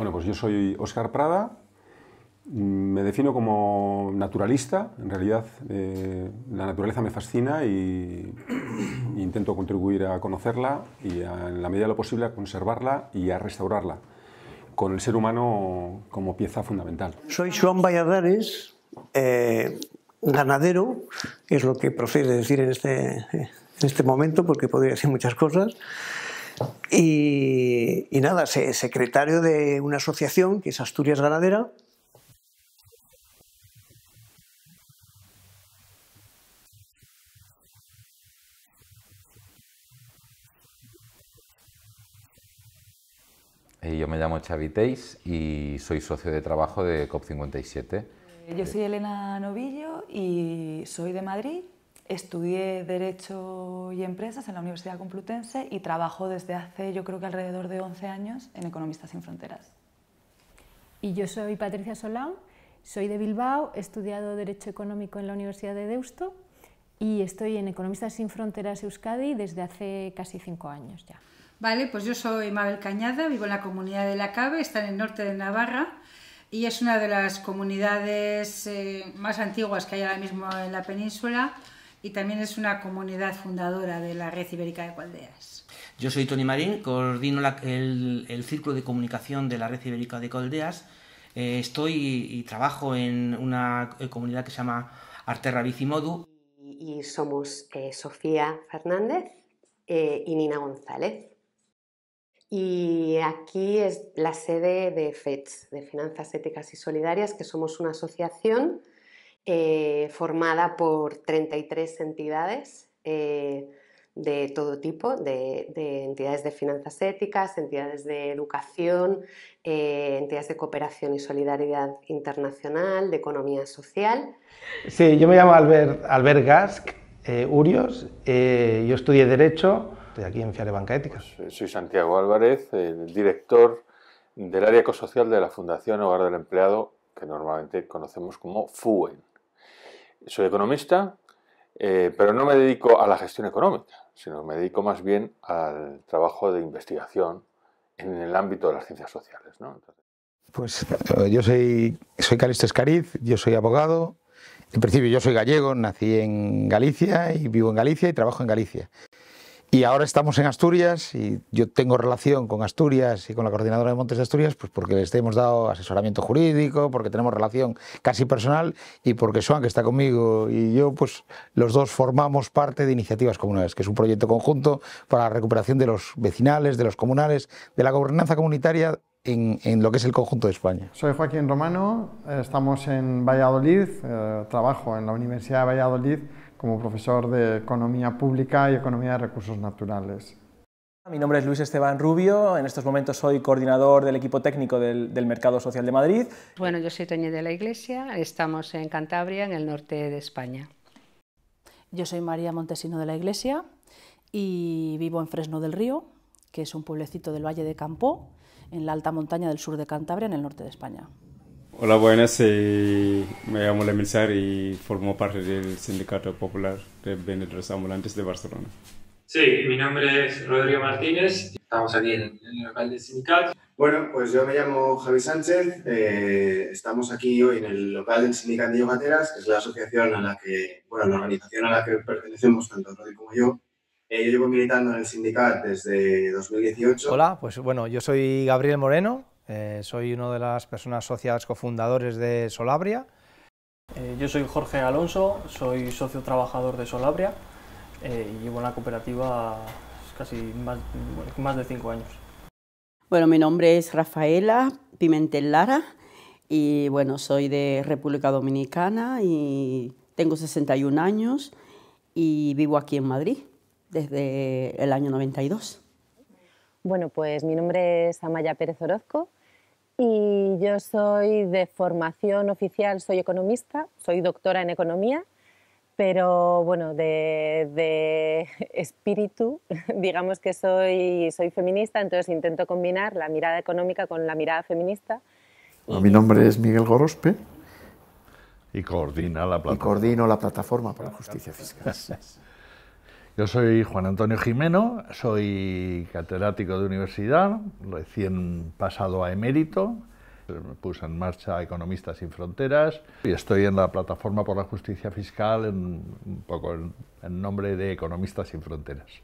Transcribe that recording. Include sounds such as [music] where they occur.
Bueno, pues yo soy Óscar Prada, mm, me defino como naturalista, en realidad eh, la naturaleza me fascina y, [coughs] intento contribuir a conocerla y en la medida de lo posible a conservarla y a restaurarla, con el ser humano como pieza fundamental. Soy Juan Valladares, eh, ganadero, es lo que procede decir en este, en este momento porque podría decir muchas cosas. Y, nada, secretario de una asociación que es Asturias Ganadera, eh, Yo me llamo Xavi Teis y soy socio de trabajo de COP57. Eh, yo soy Elena Novillo y soy de Madrid Estudié Derecho y Empresas en la Universidad Complutense y trabajo desde hace, yo creo que alrededor de 11 años, en Economistas sin Fronteras. Y yo soy Patricia Solán, soy de Bilbao, he estudiado Derecho Económico en la Universidad de Deusto y estoy en Economistas sin Fronteras Euskadi desde hace casi 5 años ya. Vale, pues yo soy Mabel Cañada, vivo en la comunidad de La Cabe, está en el norte de Navarra y es una de las comunidades eh, más antiguas que hay ahora mismo en la península y también es una comunidad fundadora de la Red Ibérica de Caldeas. Yo soy Toni Marín, coordino el, Círculo de Comunicación de la Red Ibérica de coldeas. Eh, estoy y, trabajo en una eh, comunidad que se llama Arterra Bicimodu. Y, somos eh, Sofía Fernández y Nina González. Y aquí es la sede de FETS, de Finanzas Éticas y Solidarias, que somos una asociación eh, formada por 33 entidades eh, de todo tipo, de, entidades de finanzas éticas, entidades de educación, eh, entidades de cooperación y solidaridad internacional, de economía social. Sí, yo me llamo Albert, Albert Gask, Urios, yo estudié Derecho, estoy aquí en Fiare Banca Ética. Pues, soy Santiago Álvarez, el director del área ecosocial de la Fundación Hogar del Empleado, que normalmente conocemos como FUEN soy economista, eh, pero no me dedico a la gestión económica, sino me dedico más bien al trabajo de investigación en el ámbito de las ciencias sociales. Pues eh, yo soy, soy Calixto Escariz, yo soy abogado. En principio yo soy gallego, nací en Galicia y vivo en Galicia y trabajo en Galicia. Y ahora estamos en Asturias y yo tengo relación con Asturias y con la coordinadora de Montes de Asturias, pues porque les hemos dado asesoramiento jurídico, porque tenemos relación casi personal y porque Swan, que está conmigo, y yo, pues los dos formamos parte de Iniciativas Comunales, que es un proyecto conjunto para la recuperación de los vecinales, de los comunales, de la gobernanza comunitaria en, lo que es el conjunto de España. Soy Joaquín Romano, eh, estamos en Valladolid, eh, trabajo en la Universidad de Valladolid como profesor de Economía Pública y Economía de Recursos Naturales. Mi nombre es Luis Esteban Rubio, en estos momentos soy coordinador del equipo técnico del, Mercado Social de Madrid. Bueno, yo soy Toñi de la Iglesia, estamos en Cantabria, en el norte de España. Yo soy María Montesino de la Iglesia y vivo en Fresno del Río, que es un pueblecito del Valle de Campó, en la alta montaña del sur de Cantabria, en el norte de España. Hola, buenas. Eh, me llamo Lemilzar y formo parte del Sindicato Popular de Vendedores Ambulantes de Barcelona. Sí, mi nombre es Rodrigo Martínez. Estamos aquí en el local del sindicato. Bueno, pues yo me llamo Javi Sánchez. Eh, estamos aquí hoy en el local del sindicato de Yogateras, que es la asociación a la que, bueno, la organización a la que pertenecemos tanto Rodrigo como yo. Eh, yo llevo militando en el sindicato desde 2018. Hola, pues bueno, yo soy Gabriel Moreno, eh, soy una de las personas socias cofundadores de Solabria. Eh, yo soy Jorge Alonso, soy socio trabajador de Solabria y llevo en la cooperativa casi más, más de cinco años. Bueno, mi nombre es Rafaela Pimentel Lara y bueno, soy de República Dominicana y tengo 61 años y vivo aquí en Madrid desde el año 92. Bueno, pues mi nombre es Amaya Pérez Orozco y yo soy de formación oficial, soy economista, soy doctora en economía, pero bueno, de, espíritu, [laughs] digamos que soy, soy feminista, entonces intento combinar la mirada económica con la mirada feminista. mi nombre es Miguel Gorospe. Y coordina la plataforma. Y coordino la plataforma para la justicia fiscal. [laughs] Yo soy Juan Antonio Jimeno, soy catedrático de universidad, recién pasado a emérito. Me puse en marcha Economistas sin Fronteras y estoy en la plataforma por la justicia fiscal, en, un poco en nombre de Economistas sin Fronteras.